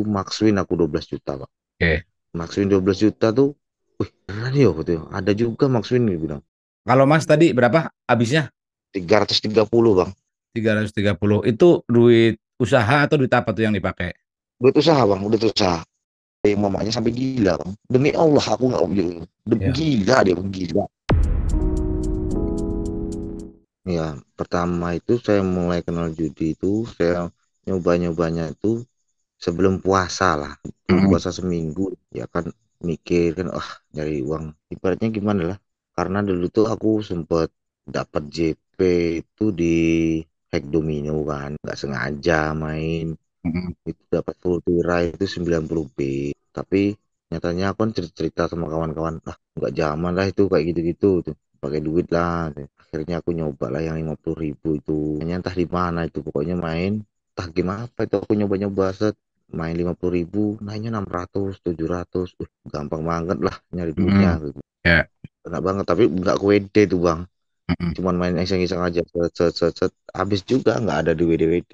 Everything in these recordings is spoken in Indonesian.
itu max win aku 12 juta pak oke okay. max win 12 juta tuh wih beneran ya gitu ada juga max win gitu bilang kalau mas tadi berapa habisnya 330 bang 330 itu duit usaha atau duit apa tuh yang dipakai duit usaha bang duit usaha dari mamanya sampai gila bang demi Allah aku nggak demi iya. yeah. gila dia bang gila ya pertama itu saya mulai kenal judi itu saya nyoba nyobanya itu sebelum puasa lah puasa seminggu ya kan mikir kan ah oh, dari uang ibaratnya gimana lah karena dulu tuh aku sempet dapat JP itu di hack domino kan nggak sengaja main itu dapat full tirai itu 90 p tapi nyatanya aku kan cerita, cerita sama kawan-kawan ah nggak zaman lah itu kayak gitu-gitu tuh pakai duit lah akhirnya aku nyoba lah yang 50 ribu itu hanya di mana itu pokoknya main entah gimana apa itu aku nyoba-nyoba set main lima puluh ribu naiknya 600 700 uh, gampang banget lah nyari duitnya mm. -hmm. Gitu. Yeah. enak banget tapi nggak WD tuh bang mm -hmm. cuman main iseng-iseng aja set, set, set, set. habis juga nggak ada di WD-WD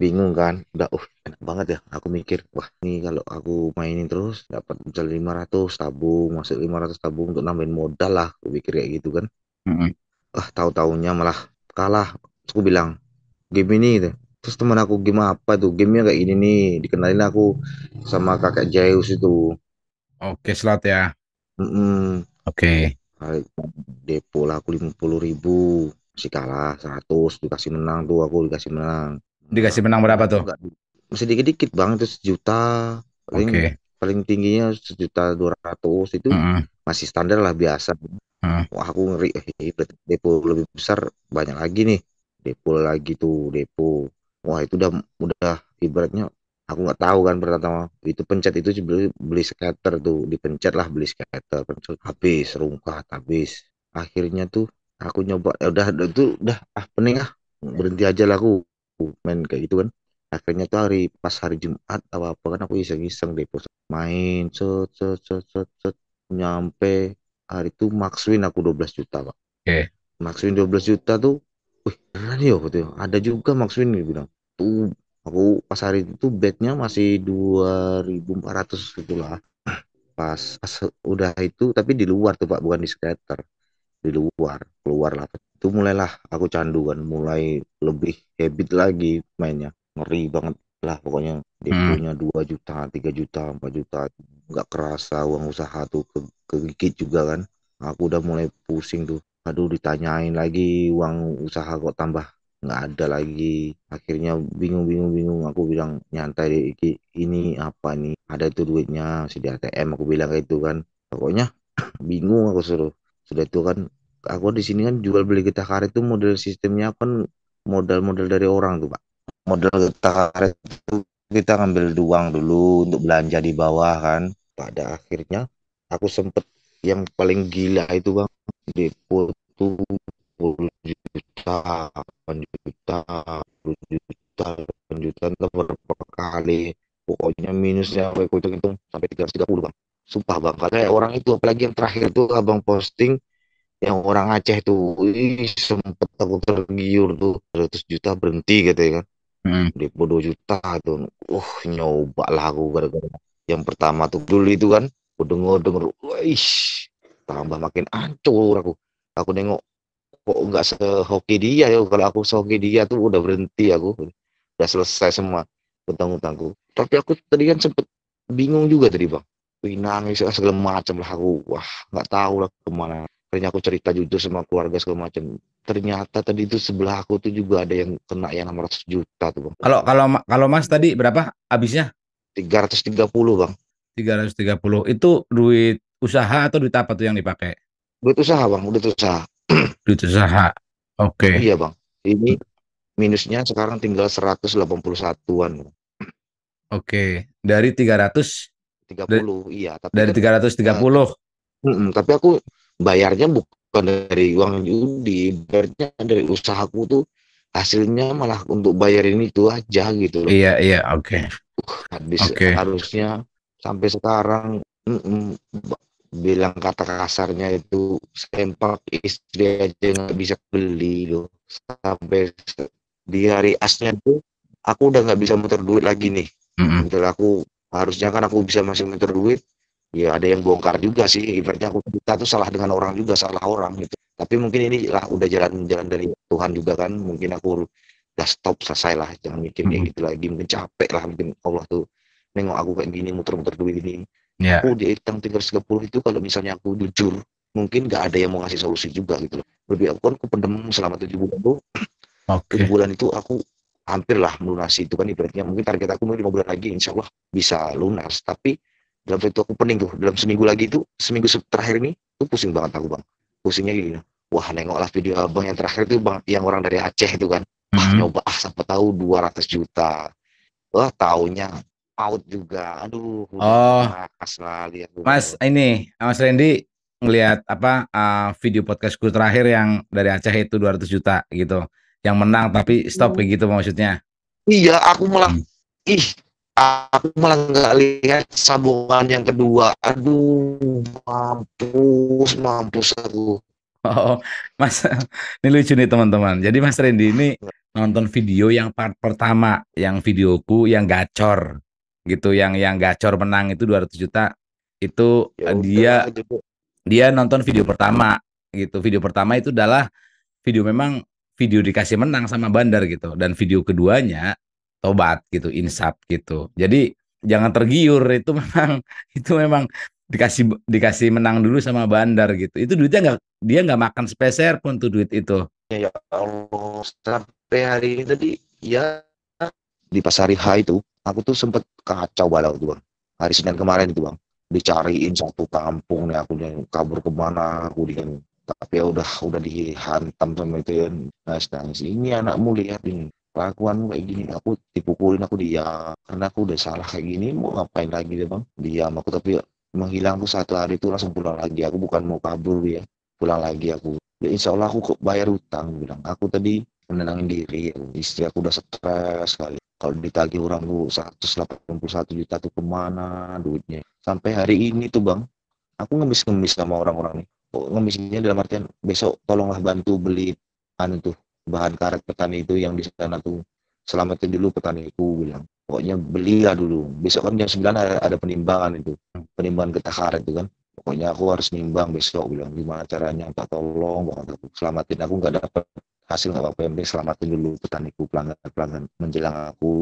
bingung kan udah uh enak banget ya aku mikir wah ini kalau aku mainin terus dapat lima ratus tabung masuk ratus tabung untuk nambahin modal lah aku pikir kayak gitu kan mm -hmm. ah tahu-taunya malah kalah aku bilang game ini gitu terus teman aku game apa tuh gamenya kayak ini nih dikenalin aku sama kakak Zeus itu oke slot ya mm -mm. oke okay. depo lah aku lima puluh ribu si kalah 100 dikasih menang tuh aku dikasih menang dikasih menang berapa tuh masih dikit dikit bang itu sejuta paling okay. paling tingginya sejuta dua ratus itu mm masih standar lah biasa uh. wah aku ngeri eh, eh, depo lebih besar banyak lagi nih depo lagi tuh depo wah itu udah udah ibaratnya aku nggak tahu kan pertama itu pencet itu beli beli skater tuh dipencet lah beli skater pencet habis rungkat habis akhirnya tuh aku nyoba ya udah itu udah ah pening ah berhenti aja lah aku main kayak gitu kan akhirnya tuh hari pas hari Jumat apa apa kan aku iseng-iseng deh main cet cet cet cet cet nyampe hari itu maxwin aku 12 juta pak oke okay. maxwin 12 juta tuh wih ya gitu ada juga Max Win bilang tuh aku pas hari itu bednya masih 2400 ratus gitu pas, pas udah itu tapi di luar tuh pak bukan di skater di luar keluar lah itu mulailah aku candu kan mulai lebih habit lagi mainnya ngeri banget lah pokoknya dia hmm. punya 2 juta 3 juta 4 juta nggak kerasa uang usaha tuh ke kegigit juga kan aku udah mulai pusing tuh aduh ditanyain lagi uang usaha kok tambah nggak ada lagi akhirnya bingung bingung bingung aku bilang nyantai ini apa nih ada itu duitnya si di ATM aku bilang kayak itu kan pokoknya bingung aku suruh sudah itu kan aku di sini kan jual beli getah karet itu model sistemnya kan modal modal dari orang tuh pak modal getah karet itu kita ngambil uang dulu untuk belanja di bawah kan pada akhirnya aku sempet yang paling gila itu bang depo tuh 10 juta 8 juta 10 juta 8 juta entah berapa kali pokoknya minusnya apa itu hitung sampai 330 bang sumpah bang karena orang itu apalagi yang terakhir tuh abang posting yang orang Aceh tuh ih, sempet aku tergiur tuh 100 juta berhenti ya kan hmm. depo 2 juta tuh uh nyoba lah aku gara-gara yang pertama tuh dulu itu kan aku denger denger wih tambah makin hancur aku aku nengok kok nggak sehoki dia ya kalau aku sehoki dia tuh udah berhenti aku udah selesai semua utang utangku tapi aku tadi kan sempet bingung juga tadi bang nangis segala macam lah aku wah nggak tahu lah kemana akhirnya aku cerita jujur sama keluarga segala macam ternyata tadi itu sebelah aku tuh juga ada yang kena yang 600 juta tuh bang kalau kalau kalau mas tadi berapa habisnya 330 bang 330 itu duit usaha atau duit apa tuh yang dipakai? Duit usaha bang, duit usaha. duit usaha, oke. Okay. Iya bang, ini minusnya sekarang tinggal 181-an. Oke, okay. dari 300? 30, dari, iya. Tapi dari 330? Kan- mm tapi aku bayarnya bukan dari uang judi, bayarnya dari usahaku tuh hasilnya malah untuk bayarin itu aja gitu loh. Iya, iya, oke. Okay. Uh, habis okay. harusnya sampai sekarang mm -mm, bilang kata kasarnya itu sempak istri aja nggak bisa beli loh sampai di hari asnya tuh aku udah nggak bisa muter duit lagi nih mm-hmm. aku harusnya kan aku bisa masih muter duit ya ada yang bongkar juga sih ibaratnya aku kita tuh salah dengan orang juga salah orang gitu tapi mungkin ini lah udah jalan-jalan dari Tuhan juga kan mungkin aku udah stop selesai lah jangan mikir -hmm. gitu lagi mungkin capek lah mungkin Allah tuh nengok aku kayak gini muter-muter duit ini yeah. aku di tinggal 30 itu kalau misalnya aku jujur mungkin nggak ada yang mau ngasih solusi juga gitu loh lebih aku kan aku pendem selama tujuh bulan tuh okay. tujuh bulan itu aku hampir lah melunasi itu kan ibaratnya mungkin target aku mungkin lima bulan lagi insya Allah bisa lunas tapi dalam waktu aku pening tuh dalam seminggu lagi itu seminggu terakhir ini tuh pusing banget aku bang pusingnya gini wah nengoklah video abang yang terakhir itu bang yang orang dari Aceh itu kan mm -hmm. ah nyoba ah siapa tahu 200 juta wah taunya out juga. Aduh. Oh. Mas, mas ini Mas Randy ngelihat apa uh, video podcastku terakhir yang dari Aceh itu 200 juta gitu. Yang menang tapi stop kayak gitu maksudnya. Iya, aku malah hmm. ih aku malah nggak lihat sambungan yang kedua. Aduh, mampus, mampus aku. Oh, Mas, ini lucu nih teman-teman. Jadi Mas Randy ini nonton video yang part pertama, yang videoku yang gacor gitu yang yang gacor menang itu 200 juta itu ya, dia udah, gitu. dia nonton video pertama gitu video pertama itu adalah video memang video dikasih menang sama bandar gitu dan video keduanya tobat gitu insap gitu jadi jangan tergiur itu memang itu memang dikasih dikasih menang dulu sama bandar gitu itu duitnya nggak dia nggak makan sepeser pun tuh duit itu ya, ya Allah sampai hari ini tadi ya di pasar H itu aku tuh sempet kacau balau tuh bang hari Senin hmm. kemarin itu bang dicariin satu kampung nih aku yang kabur kemana aku di tapi ya udah udah dihantam sama itu ya Nah, nangis ini anakmu lihat ini kelakuan kayak gini aku dipukulin aku dia karena aku udah salah kayak gini mau ngapain lagi deh bang diam aku tapi menghilang tuh satu hari itu langsung pulang lagi aku bukan mau kabur ya pulang lagi aku ya insya Allah aku bayar utang bilang aku tadi menenangin diri istri aku udah stres sekali kalau ditagi orang tuh 181 juta tuh kemana duitnya sampai hari ini tuh bang aku ngemis-ngemis sama orang-orang nih ngemisnya dalam artian besok tolonglah bantu beli anu tuh bahan karet petani itu yang di sana tuh selamatin dulu petani itu. bilang pokoknya beli belilah dulu besok kan jam 9 ada, ada penimbangan itu penimbangan getah karet itu kan pokoknya aku harus nimbang besok bilang gimana caranya tak tolong banget selamatin aku nggak dapat hasil nggak PMB apa yang penting selamatin dulu petaniku pelanggan-pelanggan menjelang aku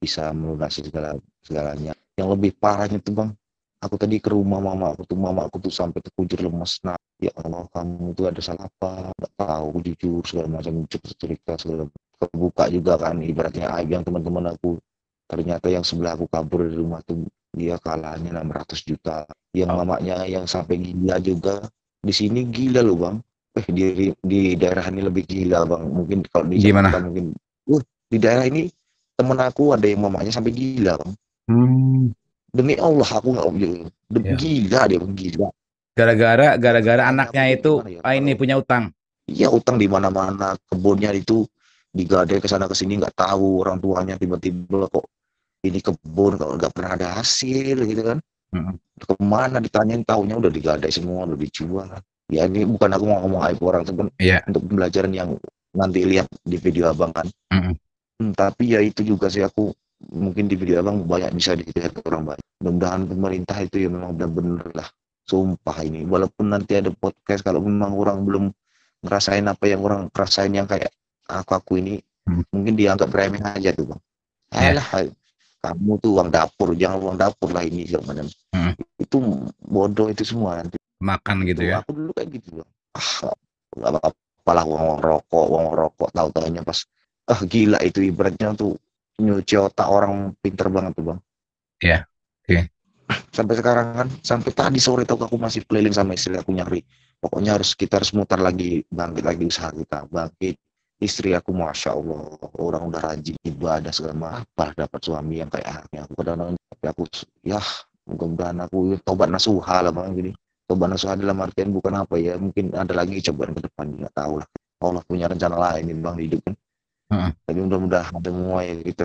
bisa melunasi segala segalanya yang lebih parahnya tuh bang aku tadi ke rumah mama aku tuh mama aku tuh sampai terkujur lemes nah ya Allah kamu tuh ada salah apa nggak tahu jujur segala macam cerita segala kebuka juga kan ibaratnya aib yang teman-teman aku ternyata yang sebelah aku kabur dari rumah tuh dia kalahnya 600 juta yang mamanya yang sampai gila juga di sini gila loh bang eh di, di daerah ini lebih gila bang mungkin kalau di Gimana? Jakarta mungkin uh di daerah ini temen aku ada yang mamanya sampai gila bang hmm. demi Allah aku nggak mau ya. gila dia gila gara-gara gara-gara anaknya itu ya, ini ah, ini punya utang iya utang di mana-mana kebunnya itu digadai ke sana ke sini nggak tahu orang tuanya tiba-tiba kok ini kebun kalau nggak pernah ada hasil gitu kan hmm. kemana ditanyain tahunya udah digadai semua udah dijual ya ini bukan aku mau ngomong aib orang tapi iya. yeah. untuk pembelajaran yang nanti lihat di video abang kan mm -hmm. tapi ya itu juga sih aku mungkin di video abang banyak bisa dilihat orang banyak mudah-mudahan pemerintah itu ya memang benar-benar lah sumpah ini walaupun nanti ada podcast kalau memang orang belum ngerasain apa yang orang ngerasain yang kayak aku aku ini hmm. mungkin dianggap remeh aja tuh bang yeah. alah kamu tuh uang dapur jangan uang dapur lah ini segala hmm. itu bodoh itu semua nanti makan gitu, tuh, ya. Aku dulu kayak gitu. Ah, gak apa-apa uang rokok, uang rokok tahu tahunya pas ah gila itu ibaratnya tuh nyuci otak orang pinter banget tuh bang. Iya. Yeah. Oke. Okay. Sampai sekarang kan, sampai tadi sore tau aku masih playing sama istri aku nyari. Pokoknya harus kita harus mutar lagi bangkit lagi usaha kita bangkit. Istri aku masya Allah orang udah rajin ibadah segala apa dapat suami yang kayak aku. Aku kadang tapi aku ya mudah-mudahan aku ya, tobat nasuha lah bang gini cobaan usaha dalam artian bukan apa ya mungkin ada lagi cobaan ke depan nggak tahu lah Allah punya rencana lain bang di hidup kan hmm. tapi mudah-mudahan semua yang kita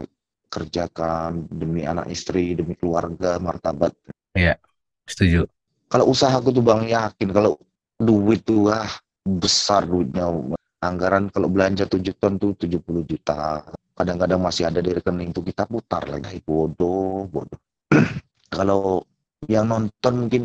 kerjakan demi anak istri demi keluarga martabat iya setuju kalau usaha aku tuh bang yakin kalau duit tuh ah besar duitnya anggaran kalau belanja 7 ton tuh 70 juta kadang-kadang masih ada di rekening tuh kita putar lagi bodoh bodoh kalau yang nonton mungkin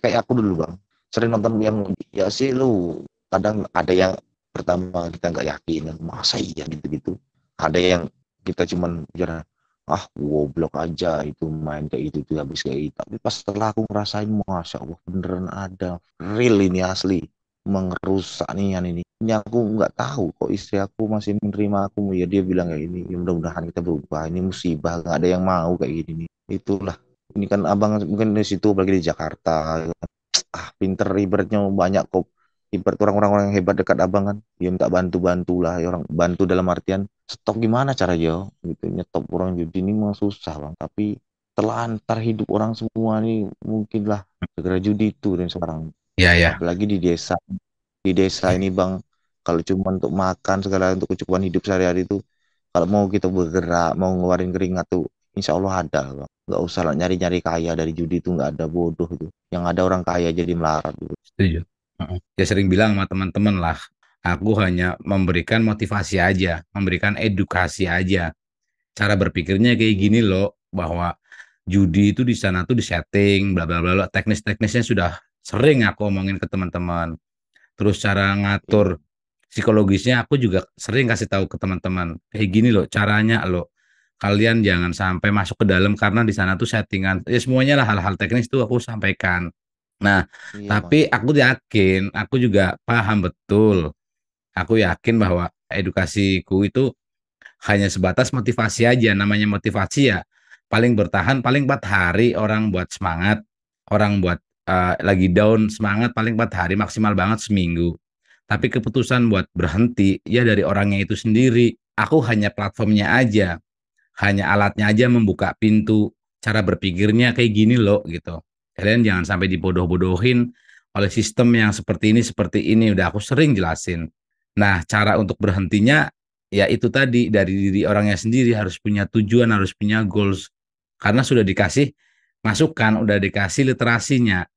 kayak aku dulu bang sering nonton yang ya sih lu kadang ada yang pertama kita nggak yakin masa iya gitu-gitu ada yang kita cuman bicara ah goblok aja itu main kayak gitu, itu tuh habis kayak itu tapi pas setelah aku ngerasain masya allah beneran ada real ini asli mengerusak yang ini ini aku nggak tahu kok istri aku masih menerima aku ya dia bilang kayak ini ya mudah-mudahan kita berubah ini musibah nggak ada yang mau kayak gini nih itulah ini kan abang mungkin di situ bagi di Jakarta gitu kan. ah pinter ribetnya banyak kok ibarat orang-orang yang hebat dekat abang kan dia ya minta bantu bantulah ya orang bantu dalam artian stok gimana cara yo gitu nyetop orang judi ini memang susah bang tapi terlantar hidup orang semua nih mungkinlah segera judi itu dan sekarang ya ya apalagi di desa di desa ini bang kalau cuma untuk makan segala untuk kecukupan hidup sehari-hari itu kalau mau kita bergerak mau ngeluarin keringat tuh insya Allah ada bang nggak usah lah nyari-nyari kaya dari judi itu nggak ada bodoh itu yang ada orang kaya jadi melarat gitu. setuju dia ya, sering bilang sama teman-teman lah aku hanya memberikan motivasi aja memberikan edukasi aja cara berpikirnya kayak gini loh bahwa judi itu di sana tuh disetting bla bla bla teknis-teknisnya sudah sering aku omongin ke teman-teman terus cara ngatur psikologisnya aku juga sering kasih tahu ke teman-teman kayak gini loh caranya loh kalian jangan sampai masuk ke dalam karena di sana tuh settingan ya semuanya lah hal-hal teknis tuh aku sampaikan nah iya, tapi aku yakin aku juga paham betul aku yakin bahwa edukasiku itu hanya sebatas motivasi aja namanya motivasi ya paling bertahan paling empat hari orang buat semangat orang buat uh, lagi down semangat paling empat hari maksimal banget seminggu tapi keputusan buat berhenti ya dari orangnya itu sendiri aku hanya platformnya aja hanya alatnya aja membuka pintu cara berpikirnya kayak gini loh gitu kalian jangan sampai dibodoh-bodohin oleh sistem yang seperti ini seperti ini udah aku sering jelasin nah cara untuk berhentinya ya itu tadi dari diri orangnya sendiri harus punya tujuan harus punya goals karena sudah dikasih masukan udah dikasih literasinya